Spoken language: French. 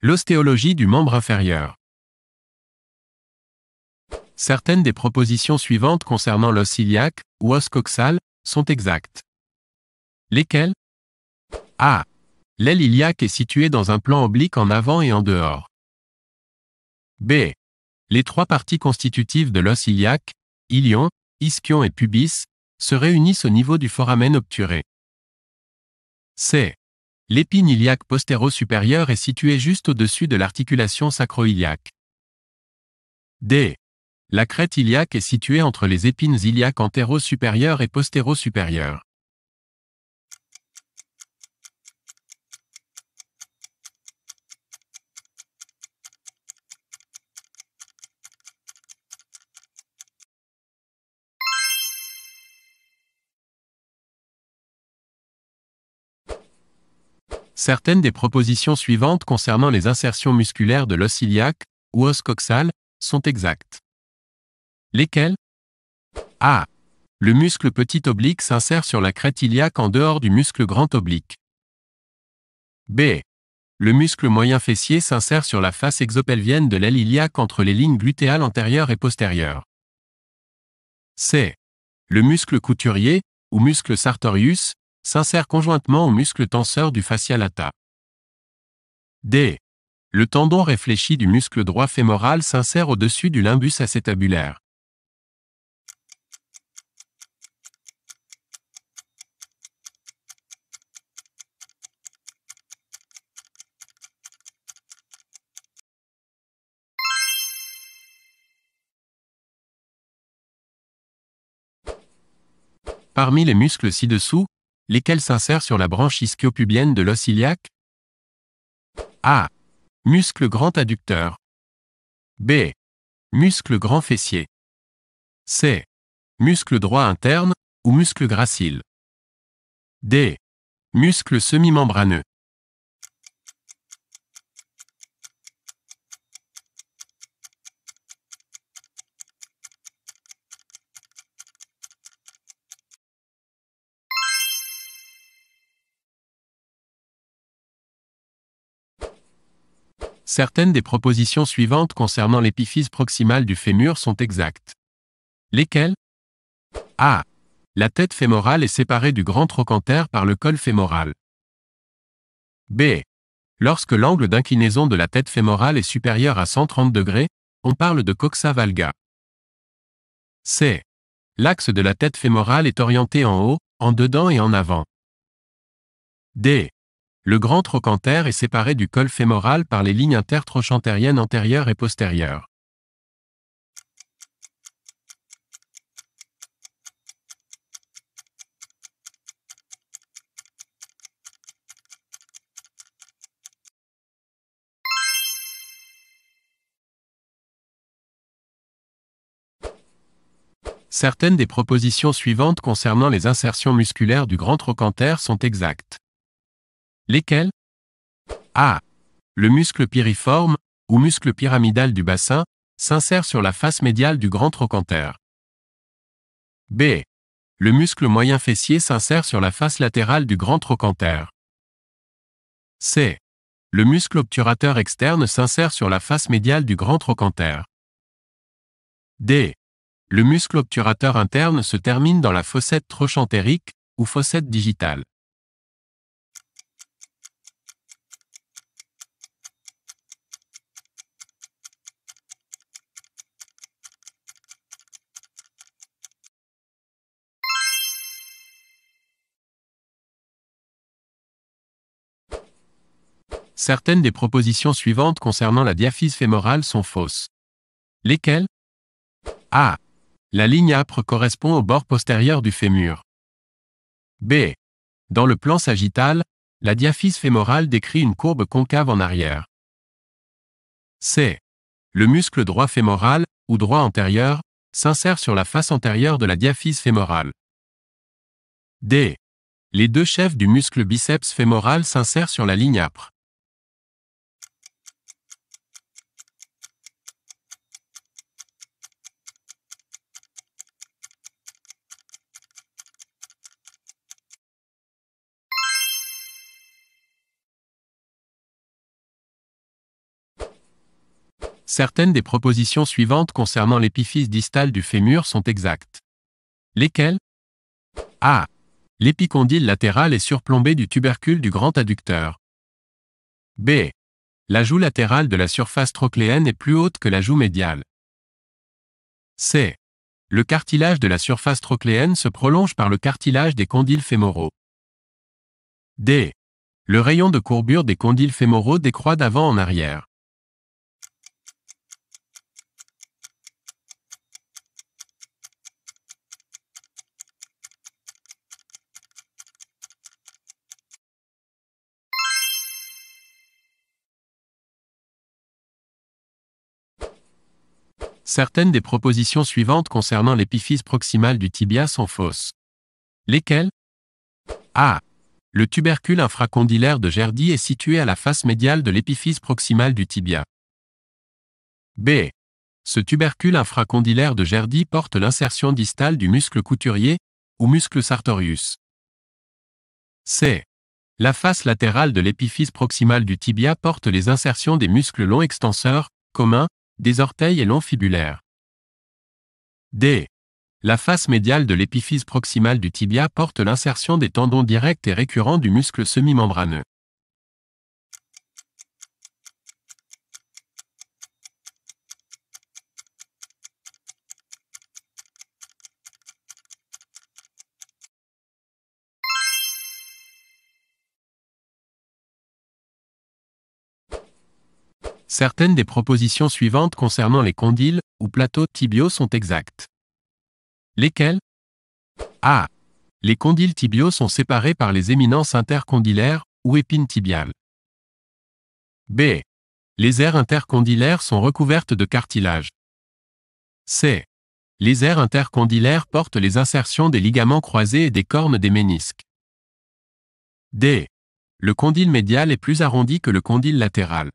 L'ostéologie du membre inférieur. Certaines des propositions suivantes concernant l'os iliaque ou os coxal sont exactes. Lesquelles A. L'aile iliaque est située dans un plan oblique en avant et en dehors. B. Les trois parties constitutives de l'os iliaque, ilion, ischion et pubis, se réunissent au niveau du foramen obturé. C. L'épine iliaque postéro-supérieure est située juste au-dessus de l'articulation sacro-iliaque. D. La crête iliaque est située entre les épines iliaques antéro-supérieures et postéro-supérieures. Certaines des propositions suivantes concernant les insertions musculaires de l'os iliaque ou os coxal sont exactes. Lesquelles A. Le muscle petit oblique s'insère sur la crête iliaque en dehors du muscle grand oblique. B. Le muscle moyen fessier s'insère sur la face exopelvienne de l'aile iliaque entre les lignes glutéales antérieures et postérieures. C. Le muscle couturier, ou muscle sartorius, S'insère conjointement au muscle tenseur du fascia lata. D. Le tendon réfléchi du muscle droit fémoral s'insère au-dessus du limbus acétabulaire. Parmi les muscles ci-dessous, lesquels s'insèrent sur la branche ischiopubienne de l'os iliaque A. Muscle grand adducteur. B. Muscle grand fessier. C. Muscle droit interne ou muscle gracile. D. Muscle semi-membraneux. Certaines des propositions suivantes concernant l'épiphyse proximale du fémur sont exactes. Lesquelles A. La tête fémorale est séparée du grand trochanter par le col fémoral. B. Lorsque l'angle d'inclinaison de la tête fémorale est supérieur à 130 degrés, on parle de coxa valga. C. L'axe de la tête fémorale est orienté en haut, en dedans et en avant. D. Le grand trochanter est séparé du col fémoral par les lignes intertrochantériennes antérieures et postérieures. Certaines des propositions suivantes concernant les insertions musculaires du grand trochanter sont exactes. Lesquels A. Le muscle piriforme, ou muscle pyramidal du bassin, s'insère sur la face médiale du grand trochanter. B. Le muscle moyen fessier s'insère sur la face latérale du grand trochanter. C. Le muscle obturateur externe s'insère sur la face médiale du grand trochanter. D. Le muscle obturateur interne se termine dans la fossette trochantérique ou fossette digitale. certaines des propositions suivantes concernant la diaphyse fémorale sont fausses. Lesquelles A. La ligne âpre correspond au bord postérieur du fémur. B. Dans le plan sagittal, la diaphyse fémorale décrit une courbe concave en arrière. C. Le muscle droit fémoral, ou droit antérieur, s'insère sur la face antérieure de la diaphyse fémorale. D. Les deux chefs du muscle biceps fémoral s'insèrent sur la ligne âpre. Certaines des propositions suivantes concernant l'épiphyse distale du fémur sont exactes. Lesquelles A. L'épicondyle latéral est surplombé du tubercule du grand adducteur. B. La joue latérale de la surface trochléenne est plus haute que la joue médiale. C. Le cartilage de la surface trochléenne se prolonge par le cartilage des condyles fémoraux. D. Le rayon de courbure des condyles fémoraux décroît d'avant en arrière. Certaines des propositions suivantes concernant l'épiphyse proximale du tibia sont fausses. Lesquelles A. Le tubercule infracondylaire de Gerdy est situé à la face médiale de l'épiphyse proximale du tibia. B. Ce tubercule infracondylaire de Gerdy porte l'insertion distale du muscle couturier, ou muscle sartorius. C. La face latérale de l'épiphyse proximale du tibia porte les insertions des muscles longs extenseurs, communs, des orteils et fibulaires. D. La face médiale de l'épiphyse proximale du tibia porte l'insertion des tendons directs et récurrents du muscle semi-membraneux. Certaines des propositions suivantes concernant les condyles ou plateaux tibiaux sont exactes. Lesquelles A. Les condyles tibiaux sont séparés par les éminences intercondylaires ou épines tibiales. B. Les aires intercondylaires sont recouvertes de cartilage. C. Les aires intercondylaires portent les insertions des ligaments croisés et des cornes des ménisques. D. Le condyle médial est plus arrondi que le condyle latéral.